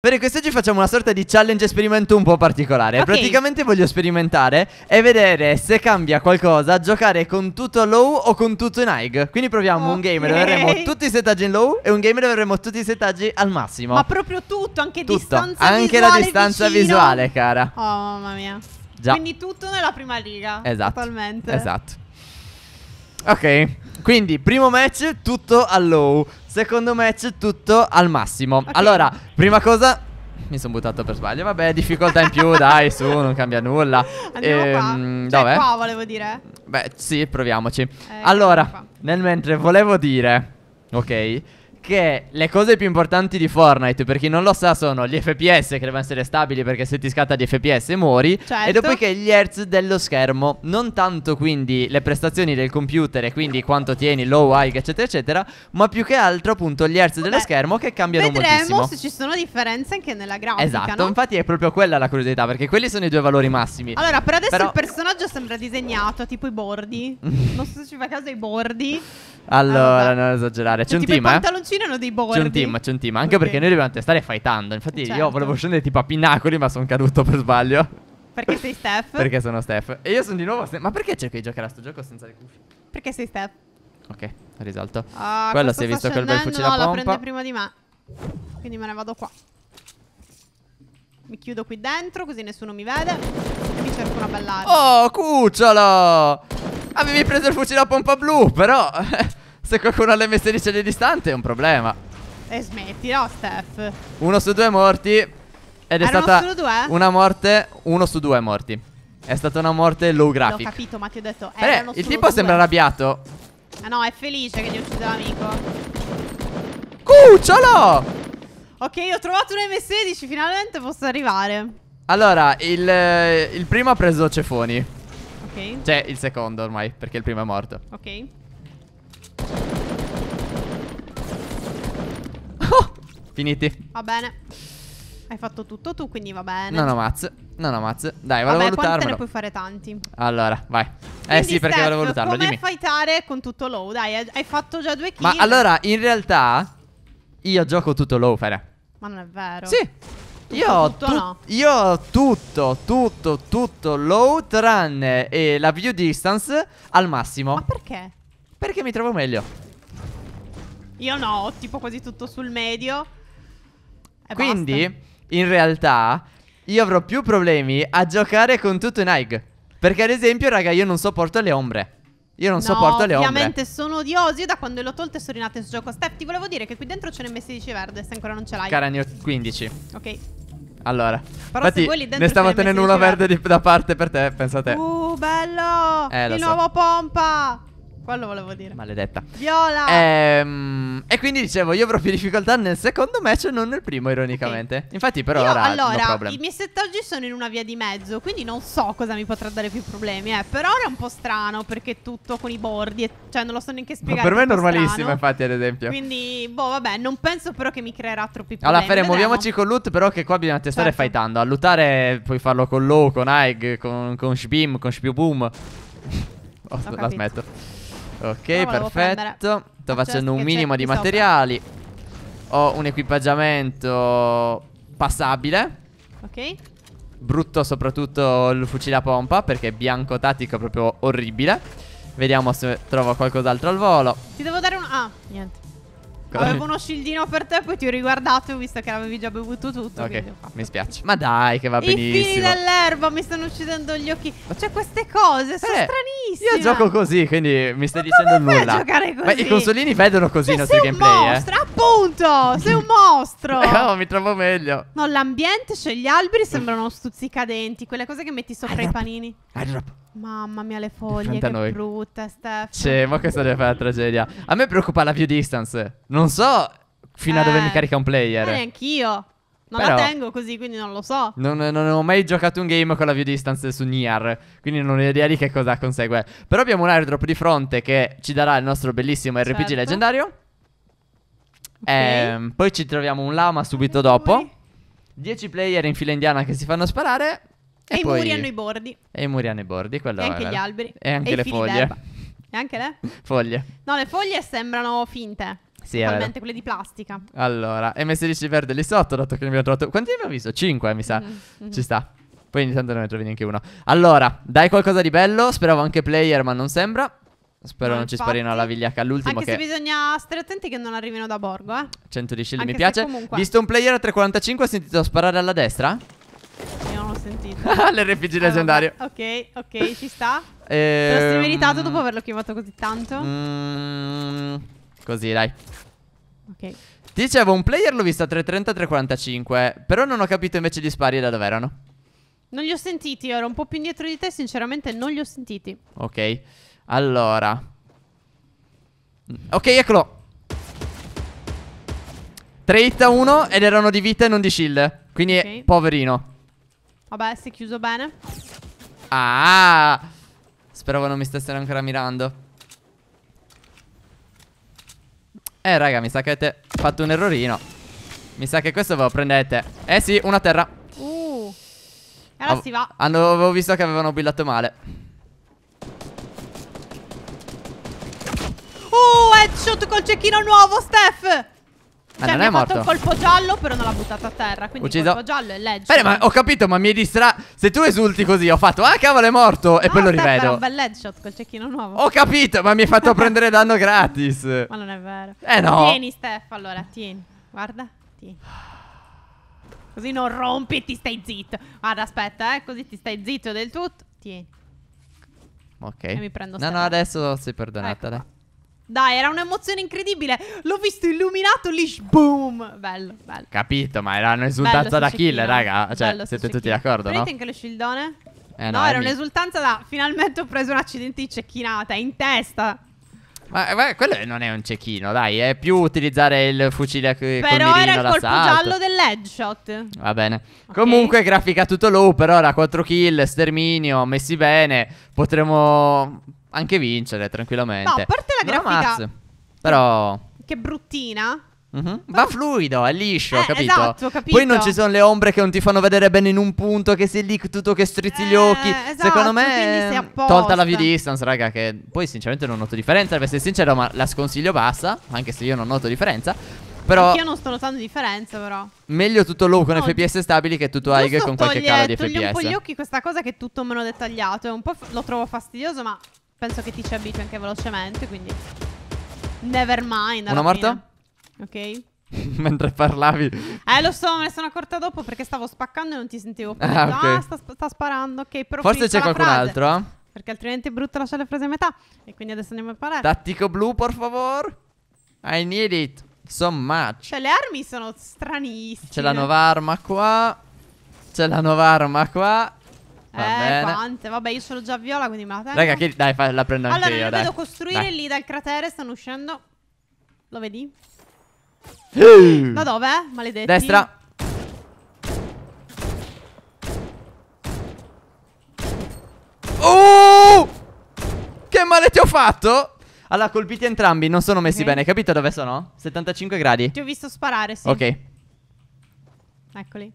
Bene, quest'oggi facciamo una sorta di challenge esperimento un po' particolare. Okay. Praticamente voglio sperimentare e vedere se cambia qualcosa giocare con tutto low o con tutto in high. Quindi proviamo okay. un game dove avremo tutti i settaggi in low e un game dove avremo tutti i settaggi al massimo. Ma proprio tutto, anche tutto. distanza anche visuale. Anche la distanza vicino. visuale, cara. Oh, mamma mia. Già. Quindi tutto nella prima liga. Esatto. Totalmente. Esatto. Ok. Quindi, primo match tutto a low. Secondo match tutto al massimo okay. Allora, prima cosa mi sono buttato per sbaglio. Vabbè, difficoltà in più, dai, su, non cambia nulla. Andiamo ehm, qua. Cioè, qua volevo dire. Beh, sì, proviamoci. Eh, allora, nel mentre volevo dire, ok, perché le cose più importanti di Fortnite, per chi non lo sa, sono gli FPS che devono essere stabili perché se ti scatta di FPS muori. Certo. E dopodiché gli hertz dello schermo. Non tanto quindi le prestazioni del computer e quindi quanto tieni, low, high, eccetera, eccetera. Ma più che altro appunto gli hertz Vabbè, dello schermo che cambiano vedremo moltissimo. Vedremo se ci sono differenze anche nella grafica. Esatto, no? infatti è proprio quella la curiosità perché quelli sono i due valori massimi. Allora, per adesso Però... il personaggio sembra disegnato, tipo i bordi. non so se ci fa caso ai bordi. Allora, ah, non esagerare. C'è cioè, un tipo team. I eh? pantaloncini hanno dei bordi. C'è un team, c'è un team. Anche okay. perché noi dobbiamo testare fightando. Infatti, certo. io volevo scendere tipo a Pinnacoli, ma sono caduto per sbaglio. Perché sei Steph? perché sono Steph. E io sono di nuovo. Ste- ma perché cerco di giocare a sto gioco senza le cuffie? Perché sei Steph? Ok, risalto. Ah, Quello si è visto col bel fucile no, a pompa. No, la prende prima di me. Quindi me ne vado qua. Mi chiudo qui dentro, così nessuno mi vede. E mi cerco una bella Oh, cucciolo! Avevi preso il fucile a pompa blu, però... se qualcuno ha l'M16 di distante è un problema. E smetti, no, Steph. Uno su due morti. Ed è Erano stata una morte, uno su due morti. È stata una morte low graphic. Ho capito, ma ti ho detto. Beh, il tipo due. sembra arrabbiato. Ah no, è felice che ti uccide l'amico. Cucciolo! Ok, ho trovato un M16, finalmente posso arrivare. Allora, il, eh, il primo ha preso Cefoni. C'è il secondo ormai, perché il primo è morto. Ok. Oh, finiti. Va bene. Hai fatto tutto tu, quindi va bene. Non ho mazzo. Non ho mazzo. Dai, volevo Vabbè, lutarmelo. Vabbè, ne puoi fare tanti. Allora, vai. Eh, quindi eh sì, perché volevo valutarlo. lutarlo, dimmi. Come fightare con tutto low? Dai, hai fatto già due kill. Ma allora, in realtà, io gioco tutto low, Fere. Ma non è vero. Sì. Io ho, tutto, no? io tutto, tutto, tutto low tranne e la view distance al massimo. Ma perché? Perché mi trovo meglio. Io no, ho tipo quasi tutto sul medio. E Quindi, basta. in realtà, io avrò più problemi a giocare con tutto in high. Perché ad esempio, raga, io non sopporto le ombre. Io non no, sopporto le ombre. Ovviamente sono odiosi. Io da quando l'ho tolto sono rinate su gioco. Steph, ti volevo dire che qui dentro ce ne messi 10 verde. Se ancora non ce l'hai. Cara, ne ho 15. Ok. Allora, Però infatti, ne stavo tenendo uno verde, verde di, da parte per te. Pensa a te. Uh, bello! Eh, il nuovo so. pompa. Quello volevo dire. Maledetta. Viola! Ehm, e quindi dicevo, io avrò più difficoltà nel secondo match e non nel primo, ironicamente. Okay. Infatti, però, io, ora. Allora, no i miei set sono in una via di mezzo, quindi non so cosa mi potrà dare più problemi. Eh. Per ora è un po' strano perché tutto con i bordi, e, cioè non lo so neanche spiegare. Ma per me è normalissimo, strano. infatti, ad esempio. Quindi, boh, vabbè, non penso però che mi creerà troppi problemi. Allora, Fere, muoviamoci con loot, però, che qua bisogna testare certo. fightando. A lootare puoi farlo con Low, con Aig, con, con Shbim, con Shbiubum. Oh, la smetto. Ok, perfetto. Sto facendo un minimo di materiali. Ho un equipaggiamento passabile. Ok. Brutto soprattutto il fucile a pompa perché è bianco tattico proprio orribile. Vediamo se trovo qualcos'altro al volo. Ti devo dare un... Ah, niente. Avevo uno scildino per te, poi ti ho riguardato e ho visto che l'avevi già bevuto tutto. Ok, mi spiace. Ma dai, che va I benissimo. I fili dell'erba mi stanno uccidendo gli occhi. cioè, queste cose eh, sono stranissime. Io gioco così, quindi mi stai ma dicendo come nulla. giocare così? Ma i consolini vedono così cioè, i nostri gameplay. Sei eh? un Mostro, eh. appunto. Sei un mostro. no, oh, mi trovo meglio. No, l'ambiente, cioè gli alberi sembrano stuzzicadenti. Quelle cose che metti sopra I, I panini. I Mamma mia, le foglie, che brutte, Steph. Sì, ma questa deve fare la tragedia. A me preoccupa la view distance. Non so fino eh, a dove mi eh, carica un player. Eh, anch'io. Non Però, la tengo così, quindi non lo so. Non, non, ho mai giocato un game con la view distance su Nier. Quindi non ho idea di che cosa consegue. Però abbiamo un airdrop di fronte che ci darà il nostro bellissimo RPG certo. leggendario. Okay. Ehm, poi ci troviamo un lama subito dopo. 10 player in fila indiana che si fanno sparare. E, e i muri hanno i bordi. E i muri hanno i bordi, quello E anche era... gli alberi. E anche e le foglie. E anche le? foglie. No, le foglie sembrano finte. Sì, Talmente quelle di plastica. Allora, e M16 verde lì sotto, dato che ne abbiamo trovato... Quanti ne abbiamo visto? Cinque, mi sa. Mm-hmm, mm-hmm. Ci sta. Poi ogni tanto non ne trovi neanche uno. Allora, dai qualcosa di bello. Speravo anche player, ma non sembra. Spero no, non ci sparino alla vigliacca all'ultimo. Anche che... se bisogna stare attenti che non arrivino da Borgo, eh. 110 mi piace. Comunque... Visto un player a 345, ho sentito sparare alla destra sentito. L'RPG allora, leggendario. ok, ok, ci sta. Ehm... Te lo sei meritato dopo averlo chiamato così tanto? Mm, così, dai. Ok. Dicevo, un player l'ho visto a 3.30-3.45, però non ho capito invece gli spari da dove erano. Non li ho sentiti, ero un po' più indietro di te, sinceramente non li ho sentiti. Ok, allora. Ok, eccolo. 3 hit a 1 ed erano di vita e non di shield. Quindi okay. poverino. Vabbè, si è chiuso bene. Ah! Speravo non mi stessero ancora mirando. Eh, raga, mi sa che avete fatto un errorino. Mi sa che questo ve lo prendete. Eh sì, una terra. Uh. E allora si va. Avevo visto che avevano buildato male. Uh, headshot col cecchino nuovo, Steph. Cioè, ah, cioè, non è morto. Ha fatto un colpo giallo, però non l'ha buttato a terra. Quindi Ucciso. colpo giallo è legge. Bene, ma ho capito, ma mi distra. Se tu esulti così, ho fatto, ah, cavolo, è morto. E no, ah, poi lo rivedo. Era un bel headshot col cecchino nuovo. Ho capito, ma mi hai fatto prendere danno gratis. Ma non è vero. Eh no. Tieni, Steph, allora, tieni. Guarda, tieni. Così non rompi e ti stai zitto. Guarda, aspetta, eh. Così ti stai zitto del tutto. Tieni. Ok. E mi prendo No, Steph. no, adesso sei perdonata, ecco. dai. Dai, era un'emozione incredibile. L'ho visto illuminato lì, boom. Bello, bello. Capito, ma era un'esultanza da kill, raga. Cioè, bello siete tutti d'accordo, no? Prendete anche lo shieldone? Eh, no, no era un'esultanza da finalmente ho preso un accidente di cecchinata in testa. Ma, ma, quello non è un cecchino, dai, è più utilizzare il fucile che Però era il colpo giallo dell'headshot. Va bene. Okay. Comunque grafica tutto low, per ora 4 kill, sterminio, messi bene. Potremmo anche vincere tranquillamente. No, a parte la non grafica. Ammazzo, però... Che bruttina. Uh-huh. Va fluido, è liscio, eh, capito? Esatto, capito? Poi non ci sono le ombre che non ti fanno vedere bene in un punto, che sei lì tutto che strizzi gli eh, occhi. Esatto, Secondo me, mm, tolta la view distance, raga, che poi sinceramente non noto differenza. Per essere sincero, ma la sconsiglio bassa, anche se io non noto differenza. Però Anch'io non sto notando differenza però Meglio tutto low con no, FPS stabili che tutto high con qualche calo di FPS Toglie un po' gli occhi questa cosa che è tutto meno dettagliato un po' Lo trovo fastidioso ma penso che ti ci abitui anche velocemente, quindi... Never mind. Una morta? Fine. Ok. Mentre parlavi. Eh, lo so, me ne sono accorta dopo perché stavo spaccando e non ti sentivo più. Ah, okay. ah sta, sta, sparando, ok. Però Forse c'è qualcun frase, altro, eh? Perché altrimenti è brutto lasciare le frasi a metà. E quindi adesso andiamo a parlare. Tattico blu, per favore. I need it. So much. Cioè, le armi sono stranissime. C'è la nuova arma qua. C'è la nuova arma qua. Va eh, bene. quante? Vabbè, io sono già viola, quindi me la tengo. Raga, che... dai, fa... la prendo anche allora, io, Allora, vedo costruire dai. lì dal cratere, stanno uscendo. Lo vedi? da dove? Maledetti. Destra. Oh! Che male ti ho fatto? Allora, colpiti entrambi, non sono messi okay. bene. Capito dove sono? 75 gradi. Ti ho visto sparare, sì. Ok. Eccoli.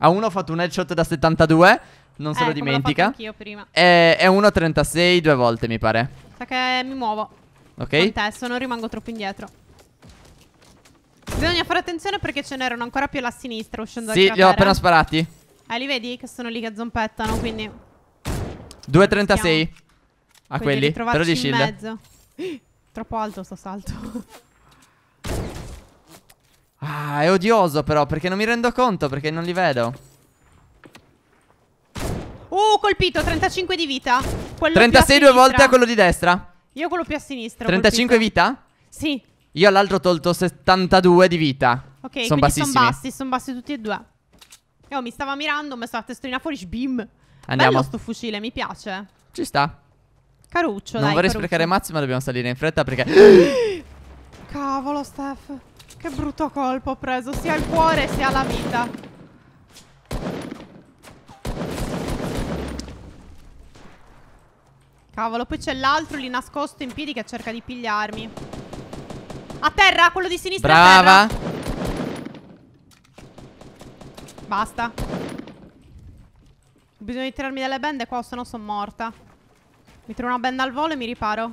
A uno ho fatto un headshot da 72. Non se eh, lo dimentica. Anch'io prima. È, è 1,36 due volte, mi pare. Sa che mi muovo. Ok. Contesto, non rimango troppo indietro. Bisogna fare attenzione perché ce n'erano ancora più alla sinistra uscendo dalla da Sì, li ho appena sparati. Eh, li vedi che sono lì che zompettano, quindi... 2,36. A quelli. Però di shield. mezzo. Troppo alto sto salto. ah, è odioso però, perché non mi rendo conto, perché non li vedo. Uh, colpito, 35 di vita. Quello 36 due volte a quello di destra. Io quello più a sinistra. 35 colpito. vita? Sì. Io all'altro ho tolto 72 di vita. Ok, sono bassissimi. Sono bassi, sono bassi tutti e due. Io mi stava mirando, ho messo la testolina fuori, bim. Andiamo. Bello sto fucile, mi piace. Ci sta. Caruccio, non dai, vorrei caruccio. sprecare mazzi, ma dobbiamo salire in fretta perché... Cavolo, Steph. Che brutto colpo ho preso, sia al cuore sia alla vita. Cavolo, poi c'è l'altro lì nascosto in piedi che cerca di pigliarmi. A terra, quello di sinistra. Brava. Basta. Ho bisogno di tirarmi delle bende qua, se no sono morta. Mi tiro una benda al volo e mi riparo.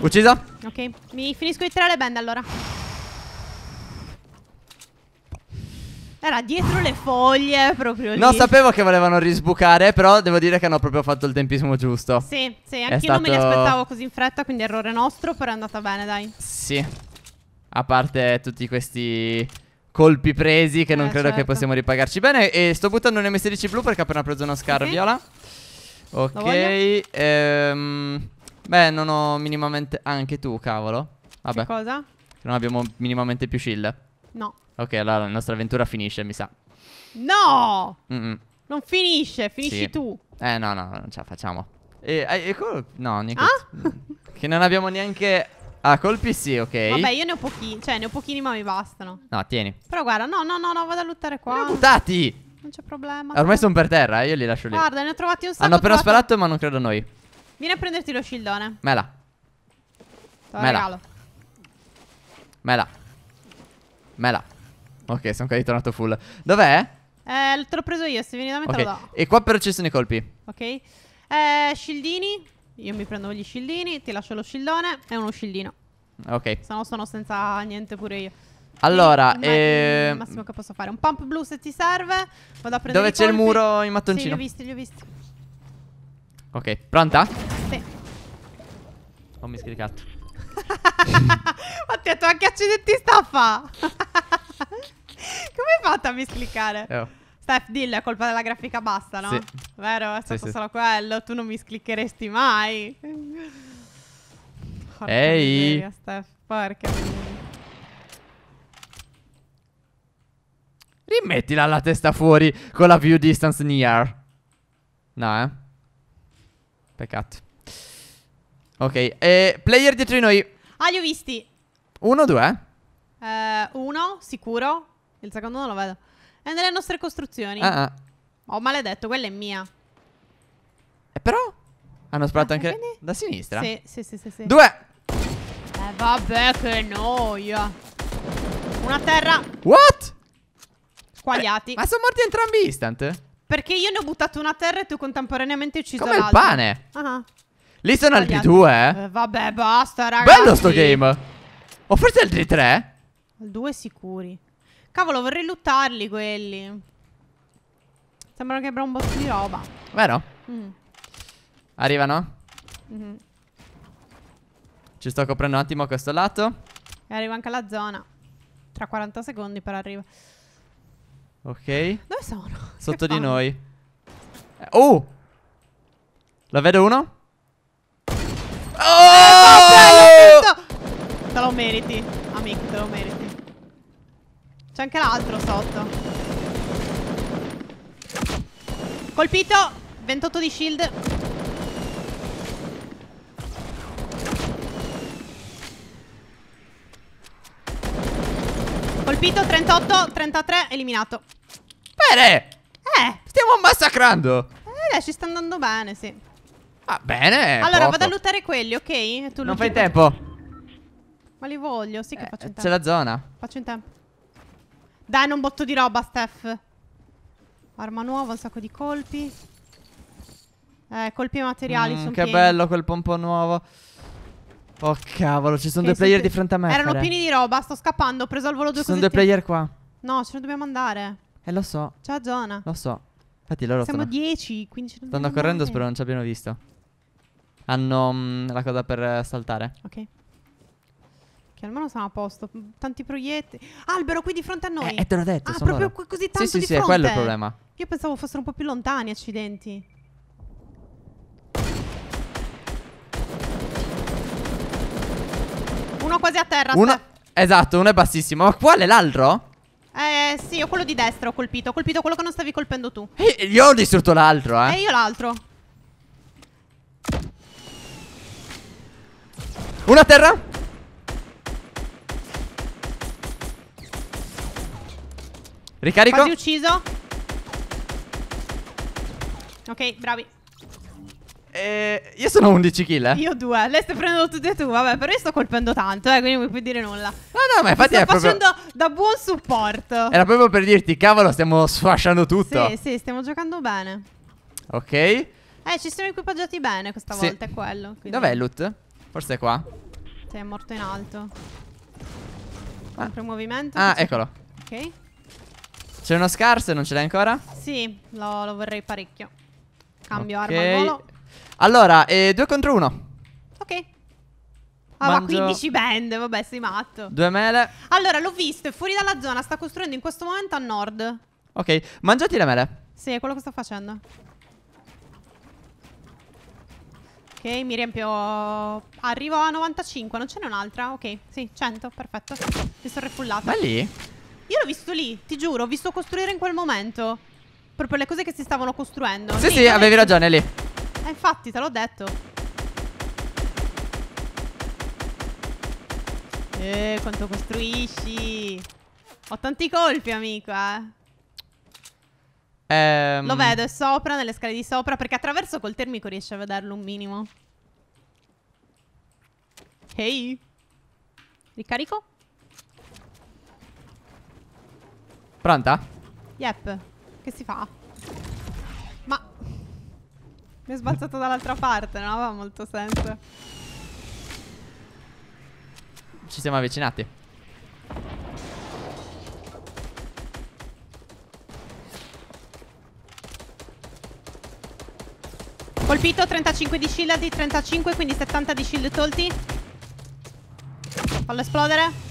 Uccisa. Ok, mi finisco di tirare le bende allora. Era dietro le foglie, proprio lì. No, sapevo che volevano risbucare, però devo dire che hanno proprio fatto il tempismo giusto. Sì, sì, anch'io stato... non me li aspettavo così in fretta, quindi errore nostro, però è andata bene, dai. Sì. A parte tutti questi colpi presi che eh, non credo certo. che possiamo ripagarci bene. E sto buttando un M16 blu perché ho appena preso una scar okay. viola. Ok. Ehm, beh, non ho minimamente... anche tu, cavolo. Vabbè. Che cosa? Non abbiamo minimamente più shield. No. Ok, allora la nostra avventura finisce, mi sa. No! Mm -mm. Non finisce, finisci sì. tu. Eh, no, no, non ce la facciamo. E, eh, e no, neanche... Ah? che non abbiamo neanche... Ah, colpi sì, ok. Vabbè, io ne ho pochini, cioè ne ho pochini ma mi bastano. No, tieni. Però guarda, no, no, no, no vado a lottare qua. Li ho buttati! Non c'è problema. Ormai sono per terra, eh, io li lascio lì. Guarda, ne ho trovati un sacco. Hanno appena trovato... sparato ma non credo a noi. Vieni a prenderti lo shieldone. Mela. Mela. regalo. Mela. Mela. Ok, sono qua ritornato full. Dov'è? Eh, te l'ho preso io, se vieni da me okay. te lo do. E qua però ci sono i colpi. Ok. Eh, scildini. Io mi prendo gli scildini, ti lascio lo scildone e uno scildino. Ok. Se no sono senza niente pure io. Allora, eh, il massimo che posso fare. Un pump blu se ti serve. Vado a prendere Dove c'è il muro in mattoncino? Sì, li ho visti, li ho visti. Ok, pronta? Sì. Ho oh, misclicato. Mattia, tu anche accidenti sta a staffa. Come hai fatto a miscliccare? Eh. Steph, dillo, è colpa della grafica bassa, no? Sì. Vero? È stato sì, solo sì. quello. Tu non mi scliccheresti mai. Porca Ehi. Miseria, Steph, porca miseria. Rimettila alla testa fuori con la view distance near. No, eh. Peccato. Ok, eh, player dietro di noi. Ah, li ho visti. Uno o due? Eh, uno, sicuro. Il secondo non lo vedo. È nelle nostre costruzioni. Ah, ah. Ho oh, maledetto, quella è mia. E eh, però? Hanno sparato ah, anche quindi? da sinistra? Sì, sì, sì, sì, sì. Due! Eh, vabbè, che noia. Una terra. What? Squagliati. Eh, ma sono morti entrambi instant? Perché io ne ho buttato una terra e tu contemporaneamente hai ucciso Come Come il pane. Ah, ah. Lì sono altri due, eh. eh. Vabbè, basta, ragazzi. Bello sto game. O forse altri tre? Due sicuri. Cavolo, vorrei luttarli quelli. Sembrano che abbia un botto di roba. Vero? Mm. Arrivano? Mm -hmm. Ci sto coprendo un attimo a questo lato. E arriva anche la zona. Tra 40 secondi per arrivare. Ok. Dove sono? Sotto di noi. Eh, oh! Lo vedo uno? Eh, oh! te lo meriti, amico, te lo meriti. C'è anche l'altro sotto. Colpito. 28 di shield. Colpito, 38, 33, eliminato. Bene! Eh! Stiamo massacrando! Eh, ci sta andando bene, sì. Ah, bene! Allora, poco. vado a lottare quelli, ok? Tu non fai tempo. Ma li voglio, sì che eh, faccio in tempo. C'è la zona. Faccio in tempo. Dai, non botto di roba, Steph. Arma nuova, un sacco di colpi. Eh, colpi e materiali mm, sono Che pieni. bello quel pompo nuovo. Oh cavolo, ci sono okay, due player di fronte a me. Erano pieni di roba, sto scappando, ho preso al volo due cose. Sono due player qua. No, ce ne dobbiamo andare. Eh, lo so. Ciao, zona. Lo so. Infatti loro Siamo stanno... 10, 15 Stanno correndo, spero non ci abbiano visto. Hanno mh, mm, la cosa per saltare. Ok almeno siamo a posto. Tanti proiettili. Albero qui di fronte a noi. Eh, eh te l'ho detto. Ah, proprio loro. così tanto sì, sì, di fronte. Sì, sì, quello il problema. Io pensavo fossero un po' più lontani, accidenti. Uno quasi a terra. Uno... Te. Esatto, uno è bassissimo. Ma qual è L'altro? Eh sì, io quello di destra ho colpito. Ho colpito quello che non stavi colpendo tu. Eh, io ho distrutto l'altro, eh. E io l'altro. Una a terra? Ricarico. Quasi ucciso. Ok, bravi. Eh, io sono 11 kill. Eh. Io due. Lei sta prendendo tutte e tu. Vabbè, però io sto colpendo tanto, eh, quindi non puoi dire nulla. No, no, ma infatti Mi sto è facendo proprio... da buon supporto. Era proprio per dirti, cavolo, stiamo sfasciando tutto. Sì, sì, stiamo giocando bene. Ok. Eh, ci siamo equipaggiati bene questa sì. volta, è quello. Quindi... Dov'è il loot? Forse è qua. Sei morto in alto. Ah. Sempre movimento. Ah, eccolo. Ok. C'è uno scarso, non ce l'hai ancora? Sì, lo, lo, vorrei parecchio. Cambio okay. arma al volo. Allora, 2 eh, contro uno Ok. Ah, ma 15 band, vabbè, sei matto. Due mele. Allora, l'ho visto, è fuori dalla zona, sta costruendo in questo momento a nord. Ok, mangiati le mele. Sì, è quello che sto facendo. Ok, mi riempio... Arrivo a 95, non ce n'è un'altra? Ok, sì, 100, perfetto. Mi sono refullata. Ma lì? Io l'ho visto lì, ti giuro, ho visto costruire in quel momento. Proprio le cose che si stavano costruendo. Sì, sì, sì avevi è... ragione lì. Eh, infatti, te l'ho detto. Eh, quanto costruisci. Ho tanti colpi, amico, eh. Ehm... Lo vedo, è sopra, nelle scale di sopra, perché attraverso col termico riesce a vederlo un minimo. Ehi. Hey. Ricarico? Pronta? Yep. Che si fa? Ma... Mi è sbalzato dall'altra parte, non aveva molto senso. Ci siamo avvicinati. Colpito 35 di shield di 35, quindi 70 di shield tolti. Fallo esplodere.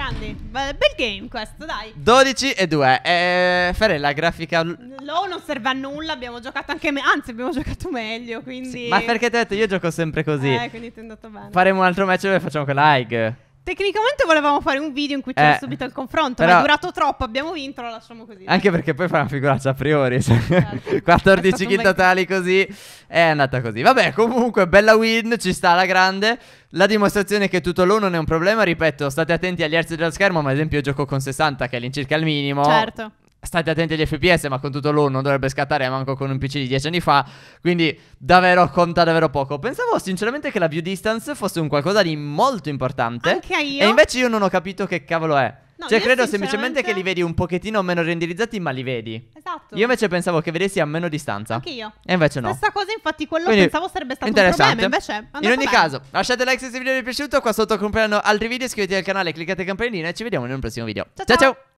grande. Bel game questo, dai. 12 e 2. Eh, fare la grafica... Low non serve a nulla, abbiamo giocato anche... Me- anzi, abbiamo giocato meglio, quindi... Sì, ma perché ti ho detto, io gioco sempre così. Eh, quindi ti è andato bene. Faremo un altro match e facciamo con la Haig. Tecnicamente volevamo fare un video in cui c'era eh, subito il confronto, però... ma è durato troppo, abbiamo vinto, lo lasciamo così. Anche perché poi fa una figuraccia a priori. Certo. 14 kill totali così è andata così. Vabbè, comunque bella win, ci sta alla grande. La dimostrazione è che tutto l'uno non è un problema, ripeto, state attenti agli hertz dello schermo, ma ad esempio io gioco con 60 che è all'incirca il minimo. Certo state attenti agli FPS, ma con tutto l'uno non dovrebbe scattare manco con un PC di 10 anni fa, quindi davvero conta davvero poco. Pensavo sinceramente che la view distance fosse un qualcosa di molto importante. Anche io. E invece io non ho capito che cavolo è. No, cioè, credo semplicemente che li vedi un pochettino meno renderizzati, ma li vedi. Esatto. Io invece pensavo che vedessi a meno distanza. Anche io. E invece no. Stessa cosa, infatti, quello Quindi, pensavo sarebbe stato interessante. un problema. Invece, in ogni bene. caso, lasciate like se il video vi è piaciuto. Qua sotto compaiono altri video. Iscrivetevi al canale, cliccate campanellina e ci vediamo in un prossimo video. ciao. ciao. ciao.